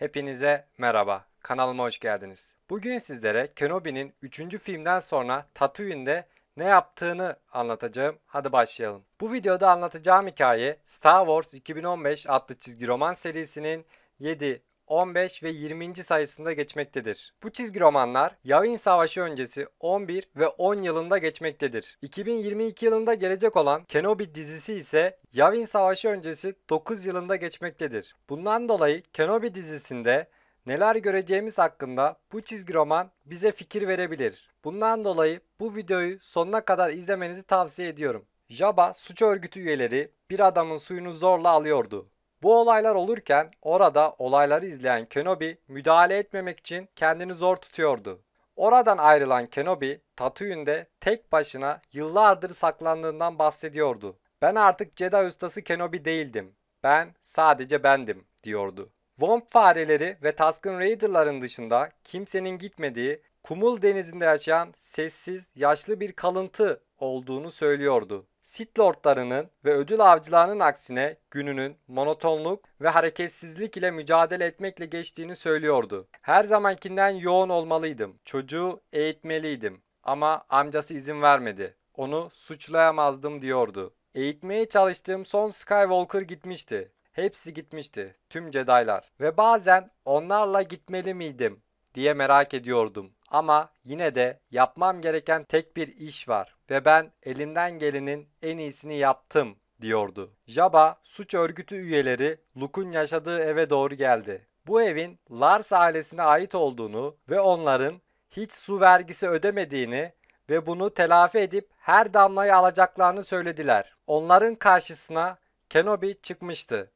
Hepinize merhaba. Kanalıma hoş geldiniz. Bugün sizlere Kenobi'nin 3. filmden sonra Tatooine'de ne yaptığını anlatacağım. Hadi başlayalım. Bu videoda anlatacağım hikaye Star Wars 2015 adlı çizgi roman serisinin 7, 15 ve 20. sayısında geçmektedir. Bu çizgi romanlar Yavin Savaşı öncesi 11 ve 10 yılında geçmektedir. 2022 yılında gelecek olan Kenobi dizisi ise Yavin Savaşı öncesi 9 yılında geçmektedir. Bundan dolayı Kenobi dizisinde neler göreceğimiz hakkında bu çizgi roman bize fikir verebilir. Bundan dolayı bu videoyu sonuna kadar izlemenizi tavsiye ediyorum. Jaba suç örgütü üyeleri bir adamın suyunu zorla alıyordu. Bu olaylar olurken orada olayları izleyen Kenobi müdahale etmemek için kendini zor tutuyordu. Oradan ayrılan Kenobi, Tatooine'de tek başına yıllardır saklandığından bahsediyordu. Ben artık Jedi ustası Kenobi değildim. Ben sadece bendim diyordu. Womp fareleri ve Taskın Raider'ların dışında kimsenin gitmediği Kumul denizinde yaşayan sessiz, yaşlı bir kalıntı olduğunu söylüyordu. Sith lordlarının ve ödül avcılarının aksine gününün monotonluk ve hareketsizlik ile mücadele etmekle geçtiğini söylüyordu. Her zamankinden yoğun olmalıydım. Çocuğu eğitmeliydim ama amcası izin vermedi. Onu suçlayamazdım diyordu. Eğitmeye çalıştığım son Skywalker gitmişti. Hepsi gitmişti, tüm Jedi'lar. Ve bazen onlarla gitmeli miydim diye merak ediyordum. Ama yine de yapmam gereken tek bir iş var ve ben elimden gelenin en iyisini yaptım diyordu. Jaba suç örgütü üyeleri Luke'un yaşadığı eve doğru geldi. Bu evin Lars ailesine ait olduğunu ve onların hiç su vergisi ödemediğini ve bunu telafi edip her damlayı alacaklarını söylediler. Onların karşısına Kenobi çıkmıştı.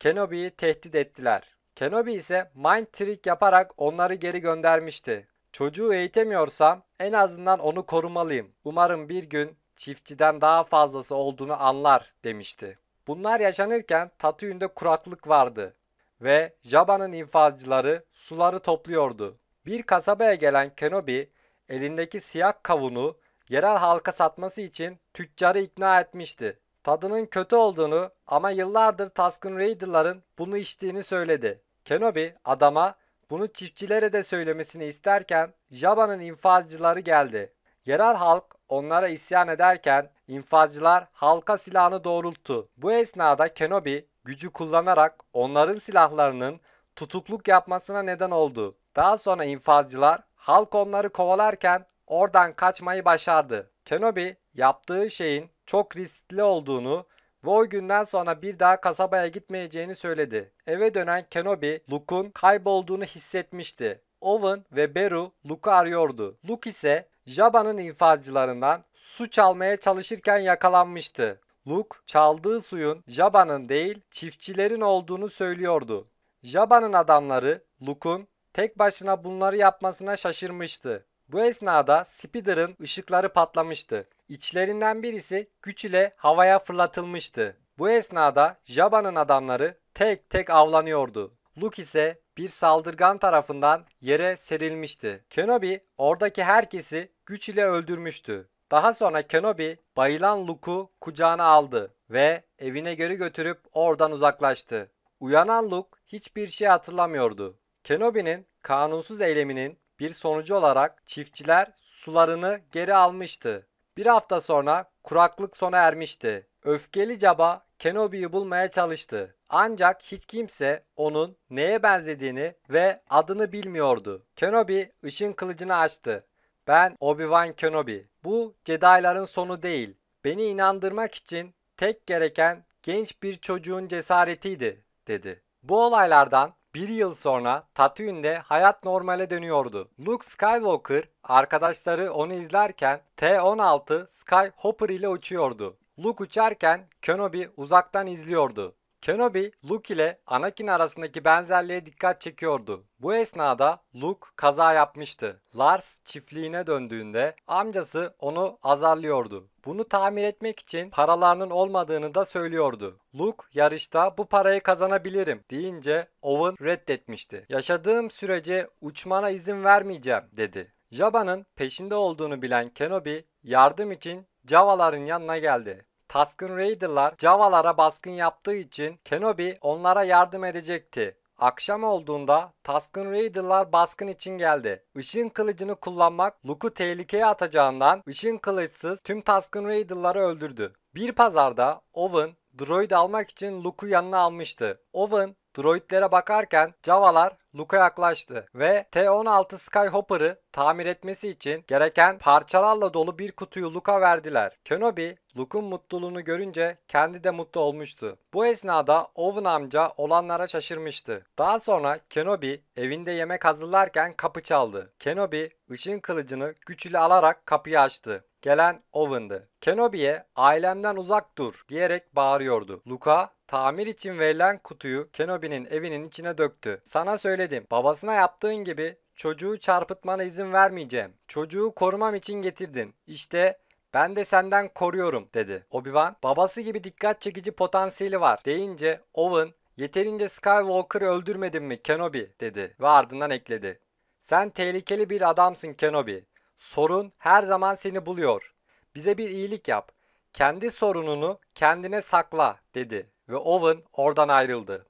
Kenobi'yi tehdit ettiler. Kenobi ise mind trick yaparak onları geri göndermişti. Çocuğu eğitemiyorsam en azından onu korumalıyım. Umarım bir gün çiftçiden daha fazlası olduğunu anlar demişti. Bunlar yaşanırken Tatooine'de kuraklık vardı ve Jaba'nın infazcıları suları topluyordu. Bir kasabaya gelen Kenobi elindeki siyah kavunu yerel halka satması için tüccarı ikna etmişti. Tadının kötü olduğunu ama yıllardır Taskın Raider'ların bunu içtiğini söyledi. Kenobi adama bunu çiftçilere de söylemesini isterken Jaba'nın infazcıları geldi. Yerel halk onlara isyan ederken infazcılar halka silahını doğrulttu. Bu esnada Kenobi gücü kullanarak onların silahlarının tutukluk yapmasına neden oldu. Daha sonra infazcılar halk onları kovalarken oradan kaçmayı başardı. Kenobi yaptığı şeyin çok riskli olduğunu ve o günden sonra bir daha kasabaya gitmeyeceğini söyledi. Eve dönen Kenobi, Luke'un kaybolduğunu hissetmişti. Owen ve Beru Luke'u arıyordu. Luke ise Jaba'nın infazcılarından su çalmaya çalışırken yakalanmıştı. Luke çaldığı suyun Jaba'nın değil çiftçilerin olduğunu söylüyordu. Jaba'nın adamları Luke'un tek başına bunları yapmasına şaşırmıştı. Bu esnada Spider'ın ışıkları patlamıştı. İçlerinden birisi güç ile havaya fırlatılmıştı. Bu esnada Jaba'nın adamları tek tek avlanıyordu. Luke ise bir saldırgan tarafından yere serilmişti. Kenobi oradaki herkesi güç ile öldürmüştü. Daha sonra Kenobi bayılan Luke'u kucağına aldı ve evine geri götürüp oradan uzaklaştı. Uyanan Luke hiçbir şey hatırlamıyordu. Kenobi'nin kanunsuz eyleminin bir sonucu olarak çiftçiler sularını geri almıştı. Bir hafta sonra kuraklık sona ermişti. Öfkeli Caba Kenobi'yi bulmaya çalıştı. Ancak hiç kimse onun neye benzediğini ve adını bilmiyordu. Kenobi ışın kılıcını açtı. Ben Obi-Wan Kenobi. Bu Jedi'ların sonu değil. Beni inandırmak için tek gereken genç bir çocuğun cesaretiydi dedi. Bu olaylardan bir yıl sonra Tatooine'de hayat normale dönüyordu. Luke Skywalker arkadaşları onu izlerken T-16 Skyhopper ile uçuyordu. Luke uçarken Kenobi uzaktan izliyordu. Kenobi, Luke ile Anakin arasındaki benzerliğe dikkat çekiyordu. Bu esnada Luke kaza yapmıştı. Lars çiftliğine döndüğünde amcası onu azarlıyordu. Bunu tamir etmek için paralarının olmadığını da söylüyordu. Luke yarışta bu parayı kazanabilirim deyince Owen reddetmişti. Yaşadığım sürece uçmana izin vermeyeceğim dedi. Jabba'nın peşinde olduğunu bilen Kenobi yardım için cavaların yanına geldi. Taskın Raider'lar Java'lara baskın yaptığı için Kenobi onlara yardım edecekti. Akşam olduğunda Taskın Raider'lar baskın için geldi. Işın kılıcını kullanmak Luke'u tehlikeye atacağından ışın kılıçsız tüm Taskın Raider'ları öldürdü. Bir pazarda Owen droid almak için Luke'u yanına almıştı. Owen Droidlere bakarken Javalar Luke'a yaklaştı ve T-16 Skyhopper'ı tamir etmesi için gereken parçalarla dolu bir kutuyu Luke'a verdiler. Kenobi, Luke'un mutluluğunu görünce kendi de mutlu olmuştu. Bu esnada Owen amca olanlara şaşırmıştı. Daha sonra Kenobi evinde yemek hazırlarken kapı çaldı. Kenobi ışın kılıcını güç ile alarak kapıyı açtı gelen Owen'dı. Kenobi'ye ailemden uzak dur diyerek bağırıyordu. Luca, tamir için verilen kutuyu Kenobi'nin evinin içine döktü. Sana söyledim babasına yaptığın gibi çocuğu çarpıtmana izin vermeyeceğim. Çocuğu korumam için getirdin. İşte ben de senden koruyorum dedi. Obi-Wan babası gibi dikkat çekici potansiyeli var deyince Owen yeterince Skywalker'ı öldürmedin mi Kenobi dedi ve ardından ekledi. Sen tehlikeli bir adamsın Kenobi. Sorun her zaman seni buluyor. Bize bir iyilik yap. Kendi sorununu kendine sakla dedi ve Owen oradan ayrıldı.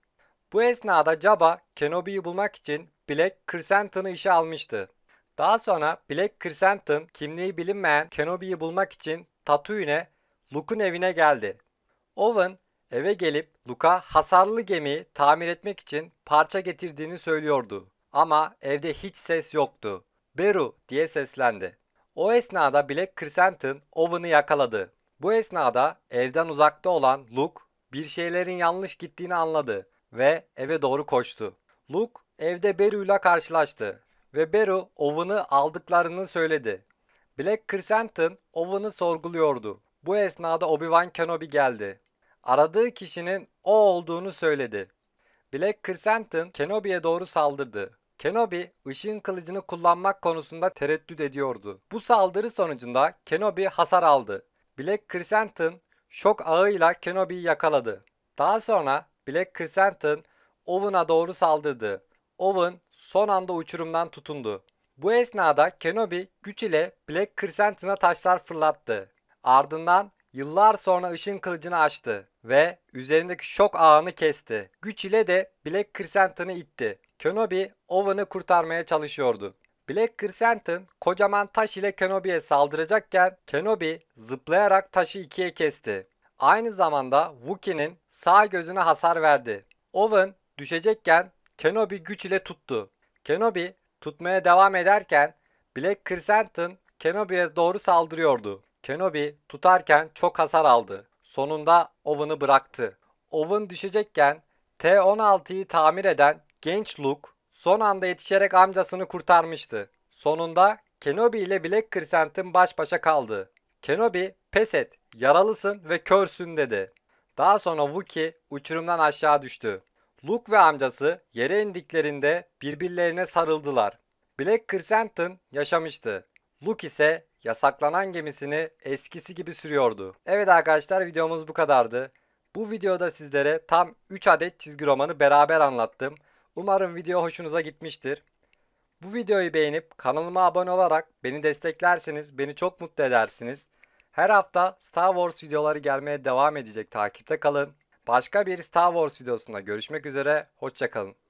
Bu esnada Jabba Kenobi'yi bulmak için Black Crescent'ını işe almıştı. Daha sonra Black Crescent'ın kimliği bilinmeyen Kenobi'yi bulmak için Tatooine, Luke'un evine geldi. Owen eve gelip Luke'a hasarlı gemiyi tamir etmek için parça getirdiğini söylüyordu. Ama evde hiç ses yoktu. Beru diye seslendi. O esnada Black Crescent'ın Owen'ı yakaladı. Bu esnada evden uzakta olan Luke bir şeylerin yanlış gittiğini anladı ve eve doğru koştu. Luke evde Beru ile karşılaştı ve Beru Owen'ı aldıklarını söyledi. Black Crescent'ın Owen'ı sorguluyordu. Bu esnada Obi-Wan Kenobi geldi. Aradığı kişinin o olduğunu söyledi. Black Crescent'ın Kenobi'ye doğru saldırdı Kenobi ışın kılıcını kullanmak konusunda tereddüt ediyordu. Bu saldırı sonucunda Kenobi hasar aldı. Black Crescent'ın şok ağıyla Kenobi'yi yakaladı. Daha sonra Black Crescent'ın Owen'a doğru saldırdı. Owen son anda uçurumdan tutundu. Bu esnada Kenobi güç ile Black Crescent'ına taşlar fırlattı. Ardından yıllar sonra ışın kılıcını açtı ve üzerindeki şok ağını kesti. Güç ile de Black Crescent'ını itti. Kenobi Owen'ı kurtarmaya çalışıyordu. Black Crescent'ın kocaman taş ile Kenobi'ye saldıracakken Kenobi zıplayarak taşı ikiye kesti. Aynı zamanda Wookie'nin sağ gözüne hasar verdi. Owen düşecekken Kenobi güç ile tuttu. Kenobi tutmaya devam ederken Black Crescent'ın Kenobi'ye doğru saldırıyordu. Kenobi tutarken çok hasar aldı. Sonunda Owen'ı bıraktı. Owen düşecekken T-16'yı tamir eden Genç Luke son anda yetişerek amcasını kurtarmıştı. Sonunda Kenobi ile Black Crescent'in baş başa kaldı. Kenobi pes et, yaralısın ve körsün dedi. Daha sonra Wookie uçurumdan aşağı düştü. Luke ve amcası yere indiklerinde birbirlerine sarıldılar. Black Crescent'ın yaşamıştı. Luke ise yasaklanan gemisini eskisi gibi sürüyordu. Evet arkadaşlar videomuz bu kadardı. Bu videoda sizlere tam 3 adet çizgi romanı beraber anlattım. Umarım video hoşunuza gitmiştir. Bu videoyu beğenip kanalıma abone olarak beni desteklerseniz beni çok mutlu edersiniz. Her hafta Star Wars videoları gelmeye devam edecek takipte kalın. Başka bir Star Wars videosunda görüşmek üzere, hoşçakalın.